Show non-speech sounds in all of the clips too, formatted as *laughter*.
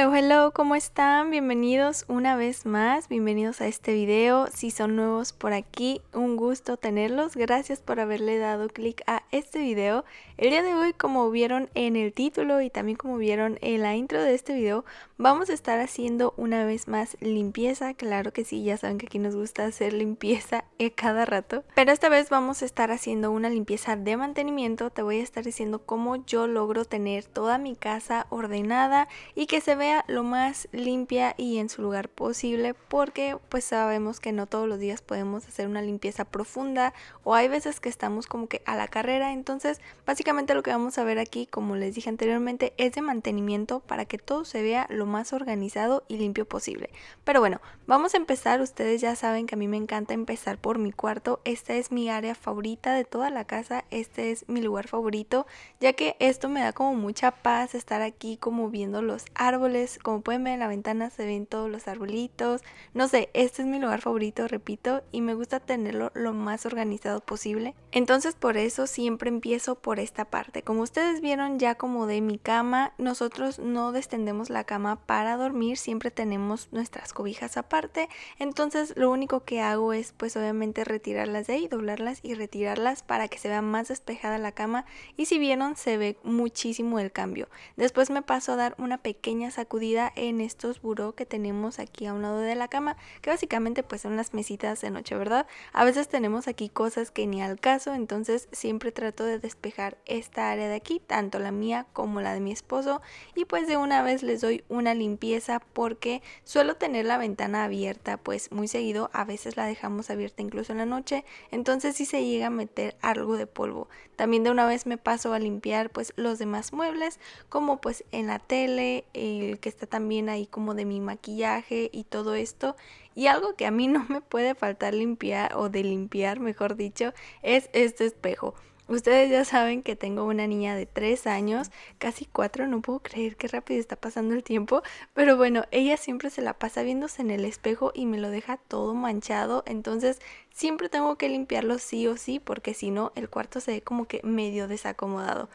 hello, hello. ¿cómo están? Bienvenidos una vez más, bienvenidos a este video. Si son nuevos por aquí, un gusto tenerlos. Gracias por haberle dado clic a este video. El día de hoy, como vieron en el título y también como vieron en la intro de este video, vamos a estar haciendo una vez más limpieza. Claro que sí, ya saben que aquí nos gusta hacer limpieza *laughs* eh, cada rato. Pero esta vez vamos a estar haciendo una limpieza de mantenimiento. Te voy a estar diciendo cómo yo logro tener toda mi casa ordenada y que se vea lo más limpia y en su lugar posible porque pues sabemos que no todos los días podemos hacer una limpieza profunda o hay veces que estamos como que a la carrera entonces básicamente lo que vamos a ver aquí como les dije anteriormente es de mantenimiento para que todo se vea lo más organizado y limpio posible pero bueno vamos a empezar ustedes ya saben que a mí me encanta empezar por mi cuarto esta es mi área favorita de toda la casa este es mi lugar favorito ya que esto me da como mucha paz estar aquí como viendo los árboles como como en la ventana se ven todos los arbolitos. No sé, este es mi lugar favorito, repito, y me gusta tenerlo lo más organizado posible. Entonces por eso siempre empiezo por esta parte. Como ustedes vieron ya como de mi cama, nosotros no descendemos la cama para dormir, siempre tenemos nuestras cobijas aparte. Entonces lo único que hago es pues obviamente retirarlas de ahí, doblarlas y retirarlas para que se vea más despejada la cama. Y si vieron se ve muchísimo el cambio. Después me paso a dar una pequeña sacudida en estos buró que tenemos aquí a un lado de la cama, que básicamente pues son las mesitas de noche, ¿verdad? A veces tenemos aquí cosas que ni al entonces siempre trato de despejar esta área de aquí, tanto la mía como la de mi esposo, y pues de una vez les doy una limpieza porque suelo tener la ventana abierta pues muy seguido, a veces la dejamos abierta incluso en la noche, entonces si se llega a meter algo de polvo. También de una vez me paso a limpiar pues los demás muebles, como pues en la tele, el que está también ahí como de mi maquillaje y todo esto, y algo que a mí no me puede faltar limpiar o de limpiar, mejor dicho, es este espejo. Ustedes ya saben que tengo una niña de 3 años, casi 4, no puedo creer qué rápido está pasando el tiempo, pero bueno, ella siempre se la pasa viéndose en el espejo y me lo deja todo manchado, entonces siempre tengo que limpiarlo sí o sí porque si no el cuarto se ve como que medio desacomodado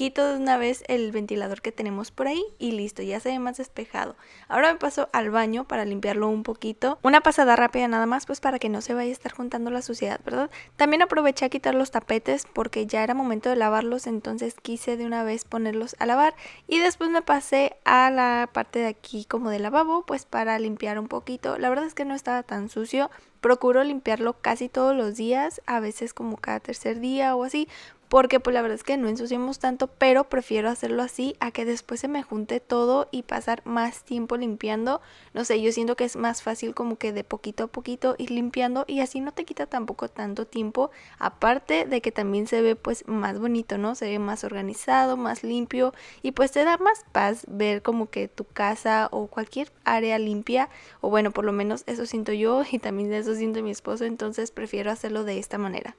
quito de una vez el ventilador que tenemos por ahí y listo, ya se ve más despejado. Ahora me paso al baño para limpiarlo un poquito. Una pasada rápida nada más pues para que no se vaya a estar juntando la suciedad, ¿verdad? También aproveché a quitar los tapetes porque ya era momento de lavarlos, entonces quise de una vez ponerlos a lavar y después me pasé a la parte de aquí como de lavabo pues para limpiar un poquito. La verdad es que no estaba tan sucio, Procuro limpiarlo casi todos los días, a veces como cada tercer día o así, porque pues la verdad es que no ensuciamos tanto, pero prefiero hacerlo así a que después se me junte todo y pasar más tiempo limpiando. No sé, yo siento que es más fácil como que de poquito a poquito ir limpiando y así no te quita tampoco tanto tiempo, aparte de que también se ve pues más bonito, ¿no? Se ve más organizado, más limpio y pues te da más paz ver como que tu casa o cualquier área limpia o bueno, por lo menos eso siento yo y también eso siento mi esposo, entonces prefiero hacerlo de esta manera.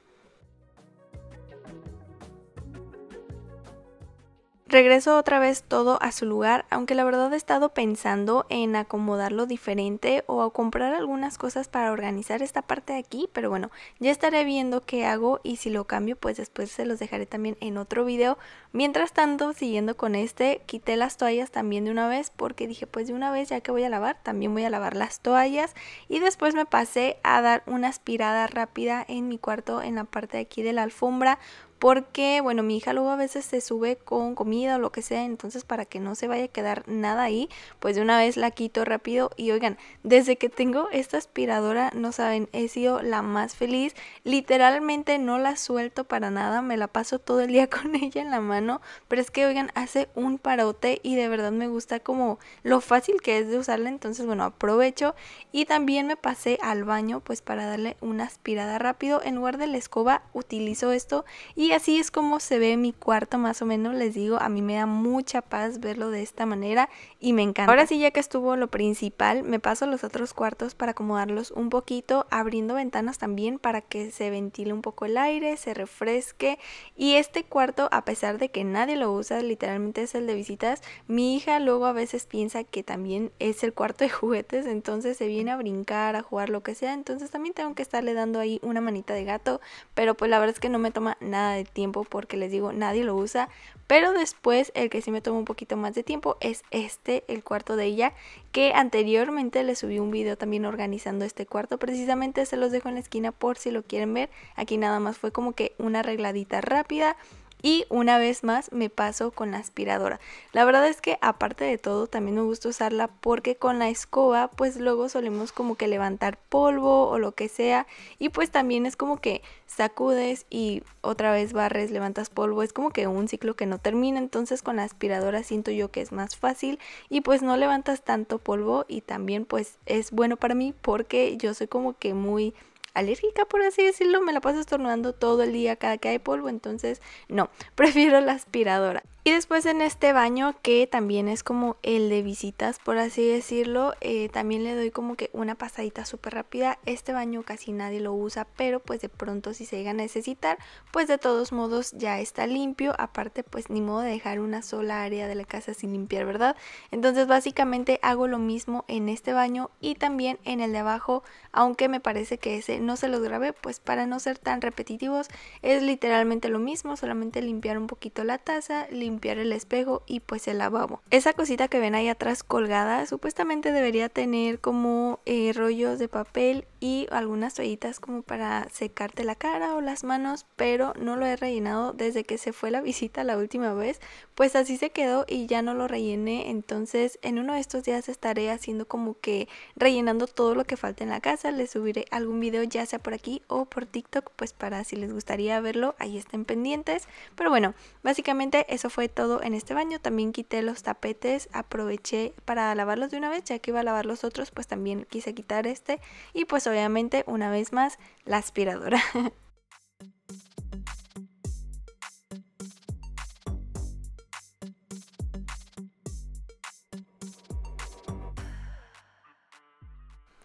Regreso otra vez todo a su lugar, aunque la verdad he estado pensando en acomodarlo diferente o comprar algunas cosas para organizar esta parte de aquí, pero bueno, ya estaré viendo qué hago y si lo cambio pues después se los dejaré también en otro video. Mientras tanto, siguiendo con este, quité las toallas también de una vez porque dije pues de una vez ya que voy a lavar, también voy a lavar las toallas y después me pasé a dar una aspirada rápida en mi cuarto en la parte de aquí de la alfombra porque, bueno, mi hija luego a veces se sube con comida o lo que sea, entonces para que no se vaya a quedar nada ahí, pues de una vez la quito rápido y oigan, desde que tengo esta aspiradora, no saben, he sido la más feliz, literalmente no la suelto para nada, me la paso todo el día *laughs* con ella en la mano, pero es que, oigan, hace un parote y de verdad me gusta como lo fácil que es de usarla, entonces, bueno, aprovecho y también me pasé al baño pues para darle una aspirada rápido, en lugar de la escoba utilizo esto y así es como se ve mi cuarto más o menos, les digo, a mí me da mucha paz verlo de esta manera y me encanta. Ahora sí, ya que estuvo lo principal, me paso a los otros cuartos para acomodarlos un poquito, abriendo ventanas también para que se ventile un poco el aire, se refresque. Y este cuarto, a pesar de que nadie lo usa, literalmente es el de visitas, mi hija luego a veces piensa que también es el cuarto de juguetes, entonces se viene a brincar, a jugar lo que sea, entonces también tengo que estarle dando ahí una manita de gato, pero pues la verdad es que no me toma nada de tiempo porque les digo, nadie lo usa. Pero después el que sí me tomó un poquito más de tiempo es este, el cuarto de ella, que anteriormente les subí un video también organizando este cuarto. Precisamente se los dejo en la esquina por si lo quieren ver. Aquí nada más fue como que una arregladita rápida y una vez más me paso con la aspiradora. La verdad es que aparte de todo también me gusta usarla porque con la escoba pues luego solemos como que levantar polvo o lo que sea. Y pues también es como que sacudes y otra vez barres, levantas polvo. Es como que un ciclo que no termina. Entonces con la aspiradora siento yo que es más fácil y pues no levantas tanto polvo y también pues es bueno para mí porque yo soy como que muy alérgica, por así decirlo, me la paso estornudando todo el día cada que hay polvo, entonces no, *laughs* prefiero la aspiradora. Y después en este baño, que también es como el de visitas, por así decirlo, eh, también le doy como que una pasadita súper rápida. Este baño casi nadie lo usa, pero pues de pronto si se llega a necesitar, pues de todos modos ya está limpio. Aparte, pues ni modo de dejar una sola área de la casa sin limpiar, ¿verdad? Entonces básicamente hago lo mismo en este baño y también en el de abajo, aunque me parece que ese no se los grabé, pues para no ser tan repetitivos, es literalmente lo mismo, solamente limpiar un poquito la taza, limpiar limpiar el espejo y pues el lavabo. Esa cosita que ven ahí atrás colgada supuestamente debería tener como eh, rollos de papel y algunas toallitas como para secarte la cara o las manos, pero no lo he rellenado desde que se fue la *laughs* visita la última vez, pues así se quedó y ya no lo rellené, entonces en uno de estos días estaré haciendo como que rellenando todo lo que falta en la casa, les subiré algún video ya sea por aquí o por TikTok, pues para si les gustaría verlo, ahí estén pendientes, pero bueno, básicamente eso fue todo en este baño, también quité los tapetes, aproveché para lavarlos de una vez, ya que iba a lavar los otros, pues también quise quitar este y pues obviamente, una vez más, la aspiradora. *laughs*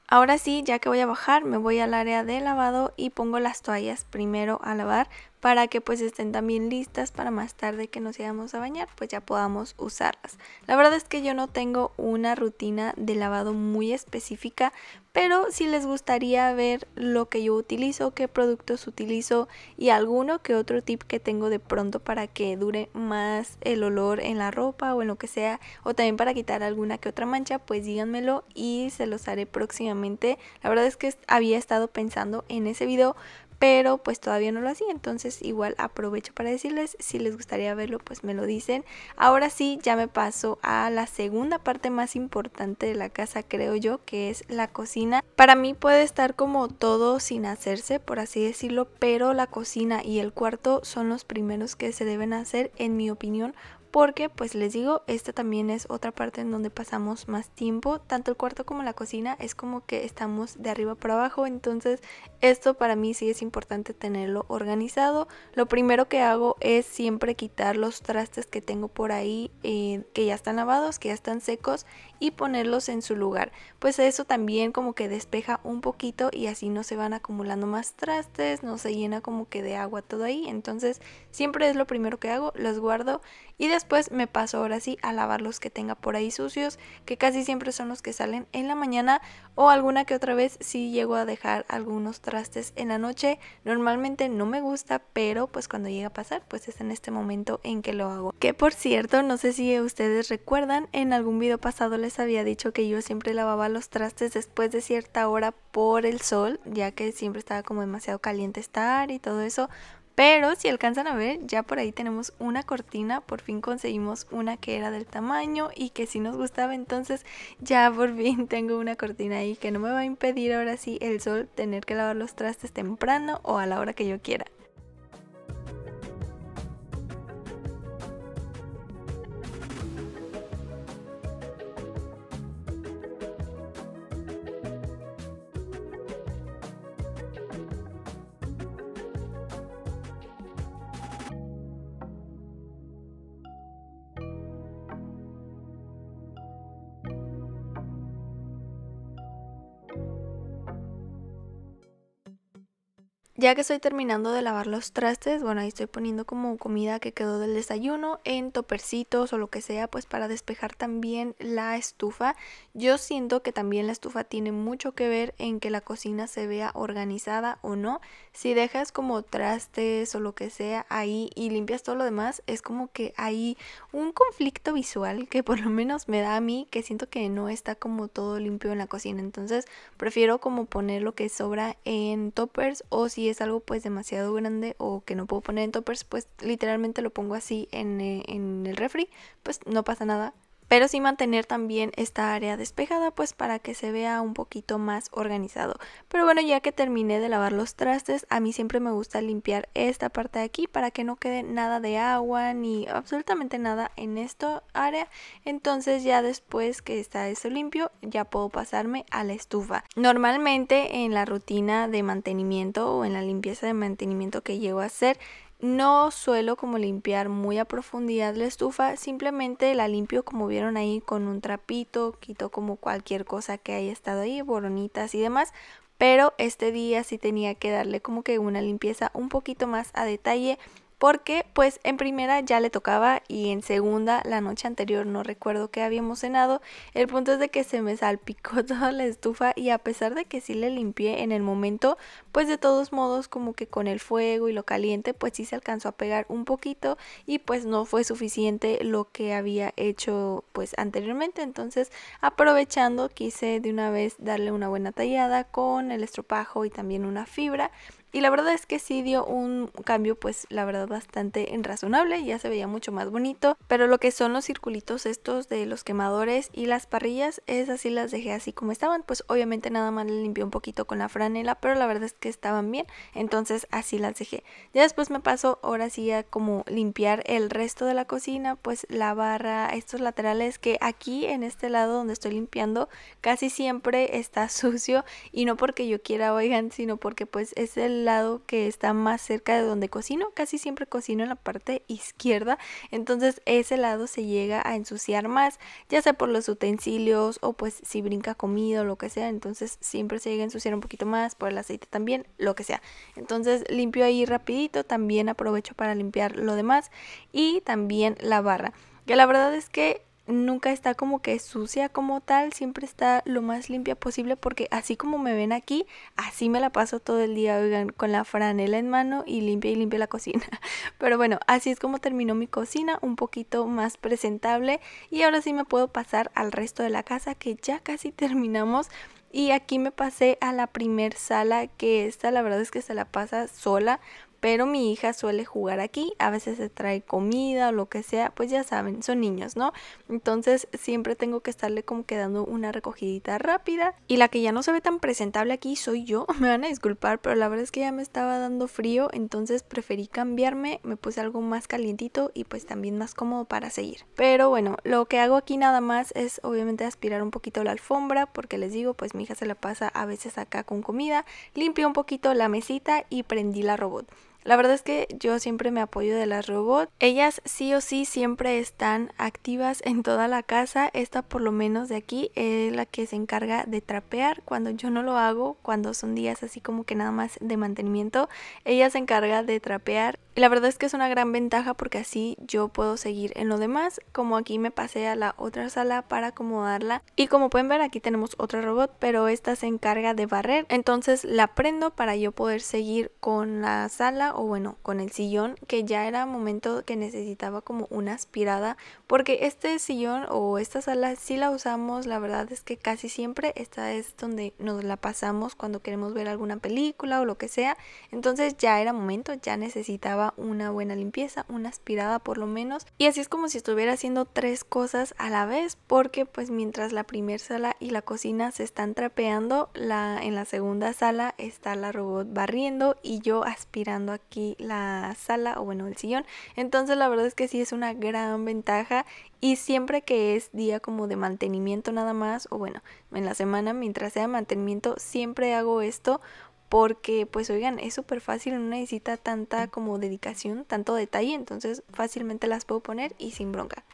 Ahora sí, ya que voy a bajar, me voy al área de lavado y pongo las toallas primero a lavar para que pues estén también listas para más tarde que nos vayamos a bañar, pues ya podamos usarlas. La verdad es que yo no tengo una rutina de lavado muy específica pero si les gustaría ver lo que yo utilizo, qué productos utilizo y alguno que otro tip que tengo de pronto para que dure más el olor en la ropa o en lo que sea, o también para quitar alguna que otra mancha, pues díganmelo y se los haré próximamente. La verdad es que había estado pensando en ese video, pero pues todavía no lo hacía, entonces igual aprovecho para decirles si les gustaría verlo, pues me lo dicen. Ahora sí, ya me paso a la segunda parte más importante de la casa, creo yo, que es la cocina. Para mí puede estar como todo sin hacerse, por así decirlo, pero la cocina y el cuarto son los primeros que se deben hacer, en mi opinión, porque pues les digo, esta también es otra parte en donde pasamos más tiempo, tanto el cuarto como la cocina es como que estamos de arriba para abajo, entonces esto para mí sí es importante tenerlo organizado. Lo primero que hago es siempre quitar los trastes que tengo por ahí, eh, que ya están lavados, que ya están secos y ponerlos en su lugar. Pues eso también como que despeja un poquito y así no se van acumulando más trastes, no se llena como que de agua todo ahí, entonces siempre es lo primero que hago, los guardo y después después me paso ahora sí a lavar los que tenga por ahí sucios, que casi siempre son los que salen en la mañana o alguna que otra vez sí llego a dejar algunos trastes en la noche. Normalmente no me gusta, pero pues cuando llega a pasar, pues es en este momento en que lo hago. Que por cierto, no sé si ustedes recuerdan, en algún video pasado les había dicho que yo siempre lavaba los trastes después de cierta hora por el sol, ya que siempre estaba como demasiado caliente estar y todo eso, pero si alcanzan a ver, ya por ahí tenemos una cortina, por fin conseguimos una que era del tamaño y que sí nos gustaba, entonces ya por fin *laughs* tengo una cortina ahí que no me va a impedir ahora sí el sol tener que lavar los trastes temprano o a la hora que yo quiera. Ya que estoy terminando de lavar los trastes, bueno, ahí estoy poniendo como comida que quedó del desayuno en topercitos o lo que sea, pues para despejar también la estufa. Yo siento que también la estufa tiene mucho que ver en que la cocina se vea organizada o no. Si dejas como trastes o lo que sea ahí y limpias todo lo demás, es como que hay un conflicto visual que por lo menos me da a mí, que siento que no está como todo limpio en la cocina. Entonces prefiero como poner lo que sobra en toppers o si es algo pues demasiado grande o que no puedo poner en toppers, pues literalmente lo pongo así en, eh, en el refri, pues no pasa nada, pero sí mantener también esta área despejada pues para que se vea un poquito más organizado. Pero bueno, ya que terminé de lavar los trastes, a mí siempre me gusta limpiar esta parte de aquí para que no quede nada de agua ni absolutamente nada en esta área. Entonces ya después que está eso limpio, ya puedo pasarme a la estufa. Normalmente en la rutina de mantenimiento o en la limpieza de mantenimiento que llego a hacer, no suelo como limpiar muy a profundidad la estufa, simplemente la limpio como vieron ahí con un trapito, quito como cualquier cosa que haya estado ahí, boronitas y demás, pero este día sí tenía que darle como que una limpieza un poquito más a detalle porque pues en primera ya le tocaba y en segunda la noche anterior no recuerdo que habíamos cenado. El punto es de que se me salpicó *laughs* toda la estufa y a pesar de que sí le limpié en el momento, pues de todos modos como que con el fuego y lo caliente pues sí se alcanzó a pegar un poquito y pues no fue suficiente lo que había hecho pues anteriormente. Entonces aprovechando quise de una vez darle una buena tallada con el estropajo y también una fibra y la verdad es que sí dio un cambio, pues la verdad bastante razonable, ya se veía mucho más bonito. Pero lo que son los circulitos estos de los quemadores y las parrillas, es así las dejé así como estaban. Pues obviamente nada más le limpié un poquito con la franela, pero la verdad es que estaban bien. Entonces así las dejé. Ya después me paso ahora sí a como limpiar el resto de la cocina, pues la barra, estos laterales que aquí en este lado donde estoy limpiando casi siempre está *laughs* sucio y no porque yo quiera, oigan, sino porque pues es el lado que está más cerca de donde cocino. Casi siempre cocino en la parte izquierda, entonces ese lado se llega a ensuciar más, ya sea por los utensilios o pues si brinca comida o lo que sea, entonces siempre se llega a ensuciar un poquito más, por el aceite también, lo que sea. Entonces limpio ahí rapidito, también aprovecho para limpiar lo demás y también la barra. Que la verdad es que nunca está como que sucia como tal, siempre está lo más limpia posible porque así como me ven aquí, así me la paso todo el día, oigan, con la franela en mano y limpia y limpia la cocina. *laughs* Pero bueno, así es como terminó mi cocina, un poquito más presentable y ahora sí me puedo pasar al resto de la casa que ya casi *laughs* terminamos. Y aquí me pasé a la primer sala, que esta la verdad es que se la pasa sola pero mi hija suele jugar aquí, a veces se trae comida o lo que sea, pues ya saben, son niños, ¿no? Entonces siempre tengo que estarle como que dando una recogidita rápida y la que ya no se ve tan presentable aquí soy yo, *laughs* me van a disculpar, pero la verdad es que ya me estaba dando frío, entonces preferí cambiarme, me puse algo más calientito y pues también más cómodo para seguir. Pero bueno, lo que hago aquí nada más es obviamente aspirar un poquito la alfombra porque les digo, pues mi hija se la pasa a veces acá con comida, limpio un poquito la mesita y prendí la robot. La verdad es que yo siempre me apoyo de las robots. Ellas sí o sí siempre están activas en toda la casa. Esta por lo menos de aquí es la que se encarga de trapear cuando yo no lo hago, cuando son días así como que nada más de mantenimiento. Ella se encarga de trapear. Y la verdad es que es una gran ventaja porque así yo puedo seguir en lo demás. Como aquí me pasé a la otra sala para acomodarla. Y como pueden ver aquí tenemos otra robot, pero esta se encarga de barrer. Entonces la prendo para yo poder seguir con la sala o bueno, con el sillón, que ya era momento que necesitaba como una aspirada, porque este sillón o esta sala si la usamos, la verdad es que casi siempre esta es donde nos la pasamos cuando queremos ver alguna película o lo que sea, entonces ya era momento, ya necesitaba una buena limpieza, una aspirada por lo menos, y así es como si estuviera haciendo tres cosas a la vez, porque pues mientras la primer sala y la cocina se están trapeando, la, en la segunda sala está la robot barriendo y yo aspirando aquí aquí la sala o bueno el sillón. Entonces la verdad es que sí es una gran ventaja y siempre que es día como de mantenimiento nada más o bueno en la semana mientras sea mantenimiento siempre hago esto porque pues oigan es súper fácil no necesita tanta como dedicación tanto detalle entonces fácilmente las puedo poner y sin bronca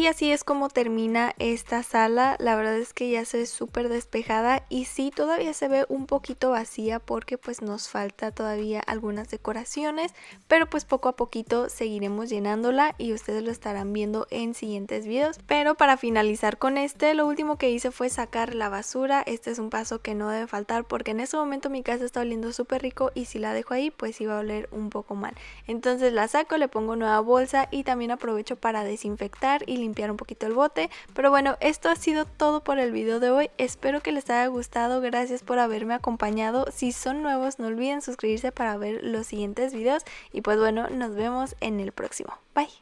Y así es como termina esta sala, la verdad es que ya se ve súper despejada y sí todavía se ve un poquito vacía porque pues nos falta todavía algunas decoraciones, pero pues poco a poquito seguiremos llenándola y ustedes lo estarán viendo en siguientes videos. Pero para finalizar con este, lo último que hice fue sacar la basura, este es un paso que no debe faltar porque en ese momento mi casa está oliendo súper rico y si la dejo ahí pues iba a oler un poco mal. Entonces la saco, le pongo nueva bolsa y también aprovecho para desinfectar y limpiar limpiar un poquito el bote. Pero bueno, esto ha sido todo por el video de hoy. Espero que les haya gustado. Gracias por haberme acompañado. Si son nuevos, no olviden suscribirse para ver los siguientes videos. Y pues bueno, nos vemos en el próximo. Bye.